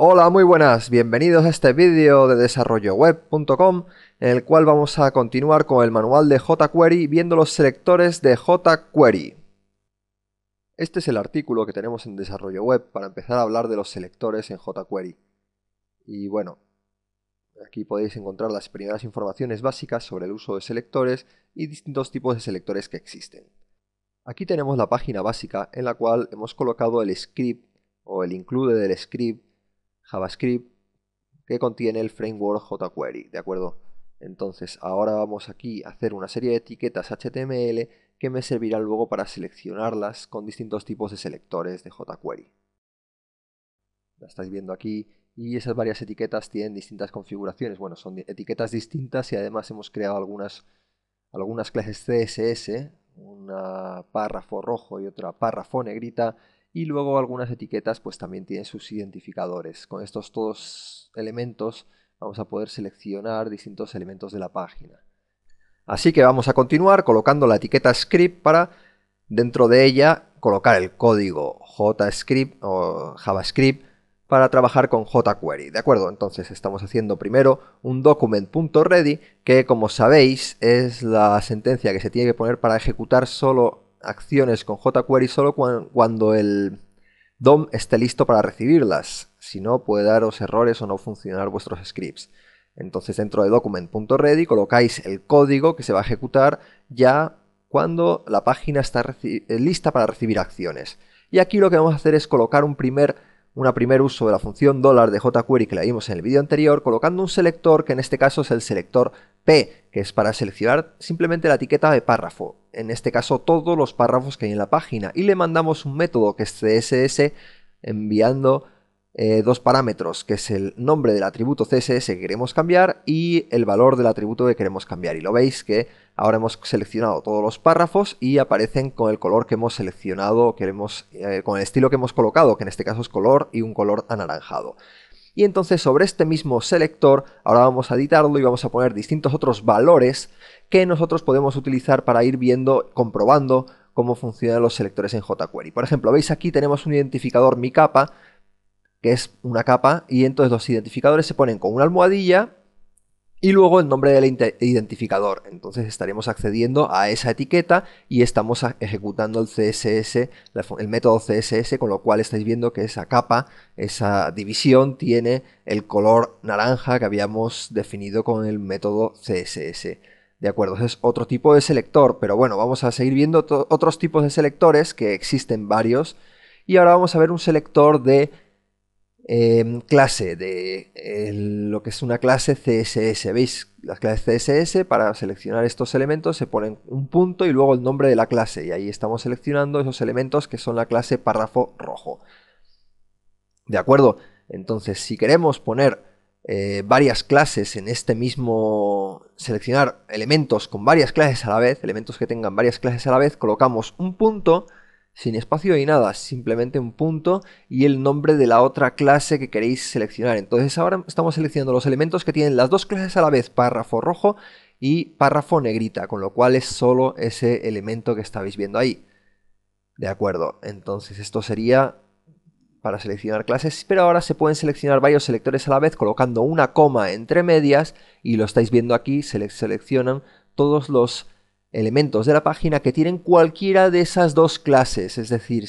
Hola, muy buenas, bienvenidos a este vídeo de desarrolloweb.com en el cual vamos a continuar con el manual de jQuery viendo los selectores de jQuery. Este es el artículo que tenemos en Desarrollo Web para empezar a hablar de los selectores en jQuery. Y bueno, aquí podéis encontrar las primeras informaciones básicas sobre el uso de selectores y distintos tipos de selectores que existen. Aquí tenemos la página básica en la cual hemos colocado el script o el include del script JavaScript que contiene el framework jQuery, ¿de acuerdo? Entonces ahora vamos aquí a hacer una serie de etiquetas HTML que me servirá luego para seleccionarlas con distintos tipos de selectores de jQuery. La estáis viendo aquí y esas varias etiquetas tienen distintas configuraciones. Bueno, son etiquetas distintas y además hemos creado algunas, algunas clases CSS, una párrafo rojo y otra párrafo negrita, y luego algunas etiquetas pues también tienen sus identificadores. Con estos dos elementos vamos a poder seleccionar distintos elementos de la página. Así que vamos a continuar colocando la etiqueta script para dentro de ella colocar el código o JavaScript para trabajar con jQuery. De acuerdo, entonces estamos haciendo primero un document.ready que como sabéis es la sentencia que se tiene que poner para ejecutar solo acciones con jQuery solo cuando el DOM esté listo para recibirlas. Si no, puede daros errores o no funcionar vuestros scripts. Entonces dentro de document.ready colocáis el código que se va a ejecutar ya cuando la página está eh, lista para recibir acciones. Y aquí lo que vamos a hacer es colocar un primer una primer uso de la función dólar de jQuery que la vimos en el vídeo anterior, colocando un selector que en este caso es el selector P, que es para seleccionar simplemente la etiqueta de párrafo, en este caso todos los párrafos que hay en la página, y le mandamos un método que es CSS enviando eh, dos parámetros, que es el nombre del atributo CSS que queremos cambiar y el valor del atributo que queremos cambiar. Y lo veis que ahora hemos seleccionado todos los párrafos y aparecen con el color que hemos seleccionado, queremos eh, con el estilo que hemos colocado, que en este caso es color y un color anaranjado. Y entonces sobre este mismo selector, ahora vamos a editarlo y vamos a poner distintos otros valores que nosotros podemos utilizar para ir viendo, comprobando cómo funcionan los selectores en jQuery. Por ejemplo, veis aquí tenemos un identificador mi capa que es una capa, y entonces los identificadores se ponen con una almohadilla y luego el nombre del identificador. Entonces estaremos accediendo a esa etiqueta y estamos ejecutando el CSS, el método CSS, con lo cual estáis viendo que esa capa, esa división tiene el color naranja que habíamos definido con el método CSS. De acuerdo, es otro tipo de selector, pero bueno, vamos a seguir viendo otros tipos de selectores que existen varios. Y ahora vamos a ver un selector de Em, clase de lo que es una clase CSS. ¿Veis? Las clases CSS para seleccionar estos elementos se ponen un punto y luego el nombre de la clase. Y ahí estamos seleccionando esos elementos que son la clase párrafo rojo. ¿De acuerdo? Entonces, si queremos poner eh, varias clases en este mismo... seleccionar elementos con varias clases a la vez, elementos que tengan varias clases a la vez, colocamos un punto sin espacio y nada, simplemente un punto y el nombre de la otra clase que queréis seleccionar. Entonces ahora estamos seleccionando los elementos que tienen las dos clases a la vez, párrafo rojo y párrafo negrita, con lo cual es solo ese elemento que estáis viendo ahí. De acuerdo, entonces esto sería para seleccionar clases, pero ahora se pueden seleccionar varios selectores a la vez colocando una coma entre medias y lo estáis viendo aquí, se seleccionan todos los elementos de la página que tienen cualquiera de esas dos clases, es decir,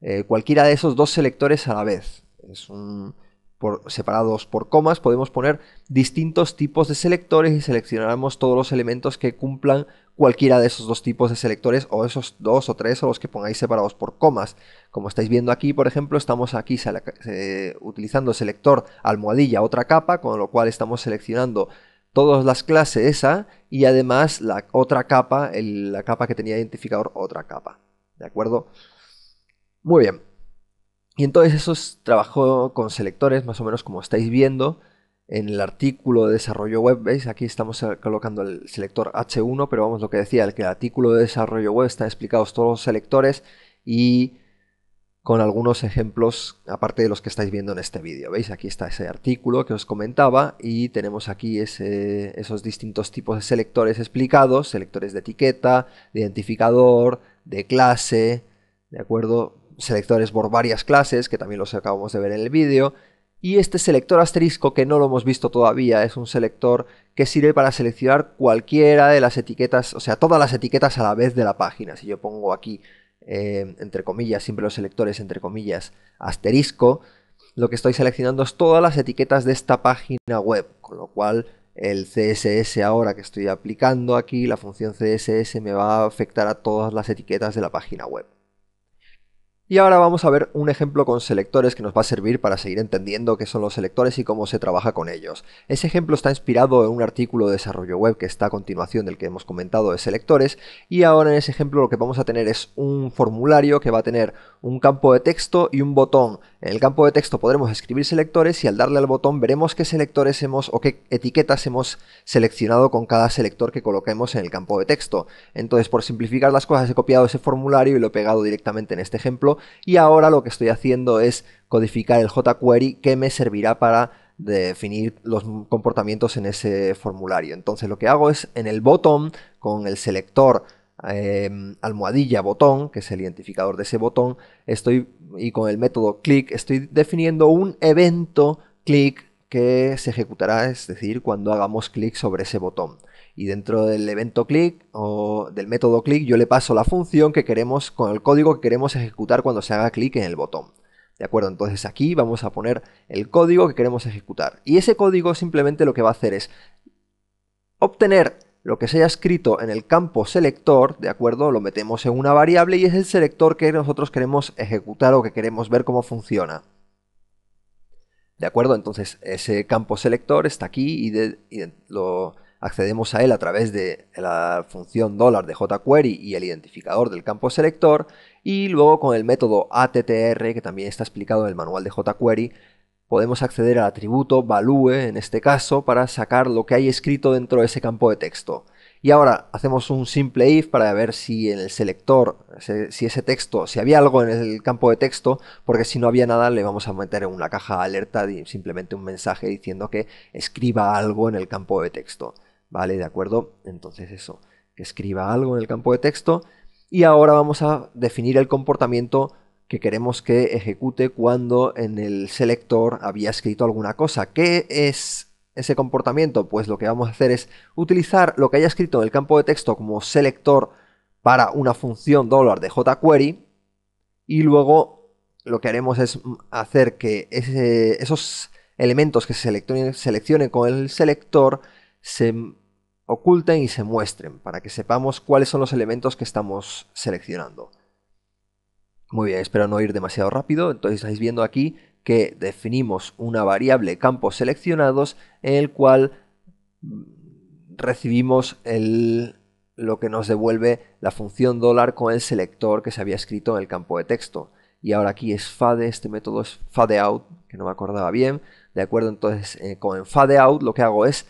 eh, cualquiera de esos dos selectores a la vez. Es separados por comas podemos poner distintos tipos de selectores y seleccionaremos todos los elementos que cumplan cualquiera de esos dos tipos de selectores o esos dos o tres o los que pongáis separados por comas. Como estáis viendo aquí, por ejemplo, estamos aquí eh, utilizando selector almohadilla otra capa, con lo cual estamos seleccionando todas las clases esa y además la otra capa, la capa que tenía identificador, otra capa. ¿De acuerdo? Muy bien. Y entonces eso es, trabajó con selectores, más o menos como estáis viendo en el artículo de desarrollo web. ¿Veis? Aquí estamos eh, colocando el selector H1, pero vamos, lo que decía, el que el artículo de desarrollo web está explicados todos los selectores y con algunos ejemplos, aparte de los que estáis viendo en este vídeo. ¿Veis? Aquí está ese artículo que os comentaba y tenemos aquí esos distintos tipos de selectores explicados, selectores de etiqueta, de identificador, de clase, ¿de acuerdo? Selectores por varias clases, que también los acabamos de ver en el vídeo. Y este selector asterisco, que no lo hemos visto todavía, es un selector que sirve para seleccionar cualquiera de las etiquetas, o sea, todas las etiquetas a la vez de la página. Si yo pongo aquí eh, entre comillas, siempre los selectores, entre comillas, asterisco, lo que estoy seleccionando es todas las etiquetas de esta página web, con lo cual el CSS ahora que estoy aplicando aquí, la función CSS me va a afectar a todas las etiquetas de la página web. Y ahora vamos a ver un ejemplo con selectores que nos va a servir para seguir entendiendo qué son los selectores y cómo se trabaja con ellos. Ese ejemplo está inspirado en un artículo de desarrollo web que está a continuación del que hemos comentado de selectores y ahora en ese ejemplo lo que vamos a tener es un formulario que va a tener un campo de texto y un botón. En el campo de texto podremos escribir selectores y al darle al botón veremos qué selectores hemos o qué etiquetas hemos seleccionado con cada selector que coloquemos en el campo de texto. Entonces por simplificar las cosas he copiado ese formulario y lo he pegado directamente en este ejemplo y ahora lo que estoy haciendo es codificar el jQuery que me servirá para definir los comportamientos en ese formulario. Entonces lo que hago es en el botón con el selector eh, almohadilla botón, que es el identificador de ese botón, estoy y con el método click estoy definiendo un evento click que se ejecutará, es decir, cuando hagamos clic sobre ese botón y dentro del evento click o del método click yo le paso la función que queremos con el código que queremos ejecutar cuando se haga clic en el botón. ¿De acuerdo? Entonces aquí vamos a poner el código que queremos ejecutar. Y ese código simplemente lo que va a hacer es obtener lo que se haya escrito en el campo selector, ¿de acuerdo? Lo metemos en una variable y es el selector que nosotros queremos ejecutar o que queremos ver cómo funciona. ¿De acuerdo? Entonces ese campo selector está aquí y, lo accedemos a él a través de la función $de jQuery y el identificador del campo selector y luego con el método attr que también está explicado en el manual de jQuery podemos acceder al atributo value en este caso para sacar lo que hay escrito dentro de ese campo de texto. Y ahora hacemos un simple if para ver si en el selector, si ese texto, si había algo en el campo de texto, porque si no había nada le vamos a meter en una caja alerta simplemente un mensaje diciendo que escriba algo en el campo de texto. ¿Vale? ¿De acuerdo? Entonces eso, que escriba algo en el campo de texto. Y ahora vamos a definir el comportamiento que queremos que ejecute cuando en el selector había escrito alguna cosa. ¿Qué es ese comportamiento? Pues lo que vamos a hacer es utilizar lo que haya escrito en el campo de texto como selector para una función dólar de jQuery y luego lo que haremos es hacer que esos elementos que se seleccionen, seleccionen con el selector se oculten y se muestren para que sepamos cuáles son los elementos que estamos seleccionando. Muy bien, espero no ir demasiado rápido, entonces estáis viendo aquí que definimos una variable campos seleccionados en el cual recibimos el, lo que nos devuelve la función dólar con el selector que se había escrito en el campo de texto. Y ahora aquí es fade, este método es fade out, que no me acordaba bien. De acuerdo, entonces eh, con fade out lo que hago es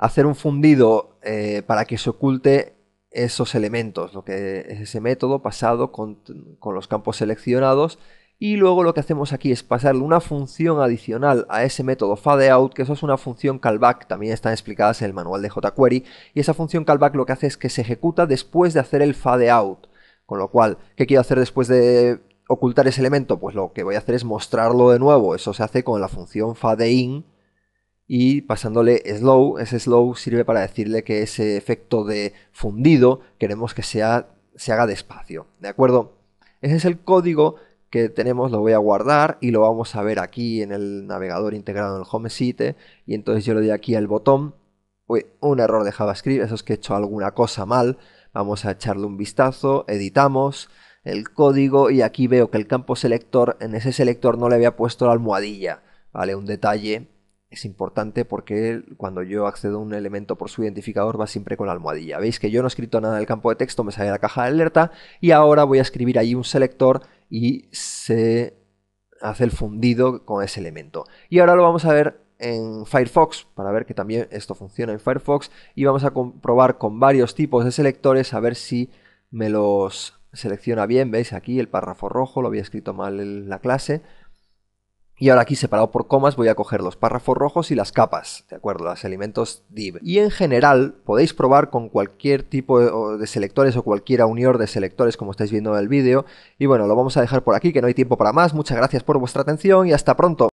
hacer un fundido eh, para que se oculte esos elementos, lo que es ese método pasado con, con los campos seleccionados y luego lo que hacemos aquí es pasarle una función adicional a ese método fadeout, que eso es una función callback, también están explicadas en el manual de jQuery, y esa función callback lo que hace es que se ejecuta después de hacer el fadeout. Con lo cual, ¿qué quiero hacer después de ocultar ese elemento? Pues lo que voy a hacer es mostrarlo de nuevo, eso se hace con la función fadein, y pasándole slow, ese slow sirve para decirle que ese efecto de fundido queremos que se haga despacio, ¿de acuerdo? Ese es el código que tenemos, lo voy a guardar y lo vamos a ver aquí en el navegador integrado en el home site y entonces yo le doy aquí al botón, uy, un error de JavaScript, eso es que he hecho alguna cosa mal, vamos a echarle un vistazo, editamos el código y aquí veo que el campo selector, en ese selector no le había puesto la almohadilla, ¿vale? Un detalle es importante porque cuando yo accedo a un elemento por su identificador va siempre con la almohadilla. Veis que yo no he escrito nada en el campo de texto, me sale la caja de alerta y ahora voy a escribir ahí un selector y se hace el fundido con ese elemento. Y ahora lo vamos a ver en Firefox para ver que también esto funciona en Firefox y vamos a comprobar con varios tipos de selectores a ver si me los selecciona bien. Veis aquí el párrafo rojo, lo había escrito mal en la clase y ahora aquí separado por comas voy a coger los párrafos rojos y las capas, ¿de acuerdo? Los elementos div. Y en general podéis probar con cualquier tipo de selectores o cualquier unión de selectores como estáis viendo en el vídeo. Y bueno, lo vamos a dejar por aquí que no hay tiempo para más. Muchas gracias por vuestra atención y hasta pronto.